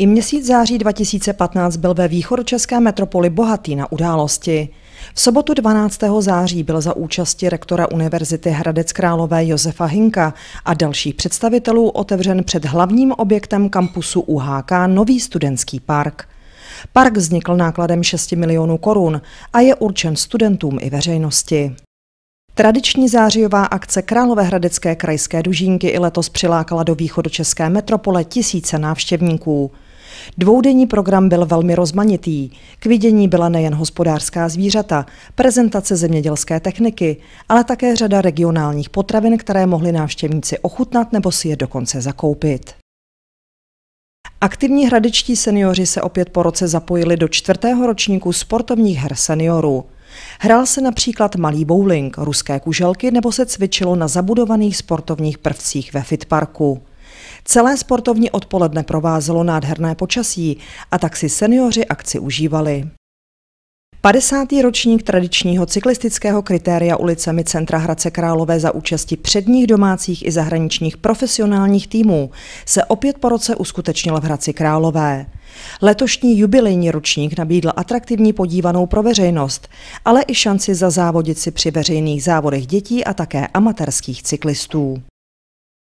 I měsíc září 2015 byl ve východočeské metropoli bohatý na události. V sobotu 12. září byl za účasti rektora Univerzity Hradec Králové Josefa Hinka a dalších představitelů otevřen před hlavním objektem kampusu UHK nový studentský park. Park vznikl nákladem 6 milionů korun a je určen studentům i veřejnosti. Tradiční zářijová akce Královéhradecké krajské dužínky i letos přilákala do východu české metropole tisíce návštěvníků. Dvoudenní program byl velmi rozmanitý. K vidění byla nejen hospodářská zvířata, prezentace zemědělské techniky, ale také řada regionálních potravin, které mohli návštěvníci ochutnat nebo si je dokonce zakoupit. Aktivní hradečtí seniori se opět po roce zapojili do čtvrtého ročníku sportovních her seniorů. Hrál se například malý bowling, ruské kuželky nebo se cvičilo na zabudovaných sportovních prvcích ve fitparku. Celé sportovní odpoledne provázelo nádherné počasí a tak si seniori akci užívali. 50. ročník tradičního cyklistického kritéria ulicemi centra Hradce Králové za účasti předních domácích i zahraničních profesionálních týmů se opět po roce uskutečnil v Hradci Králové. Letošní jubilejní ročník nabídl atraktivní podívanou pro veřejnost, ale i šanci za si při veřejných závodech dětí a také amatérských cyklistů.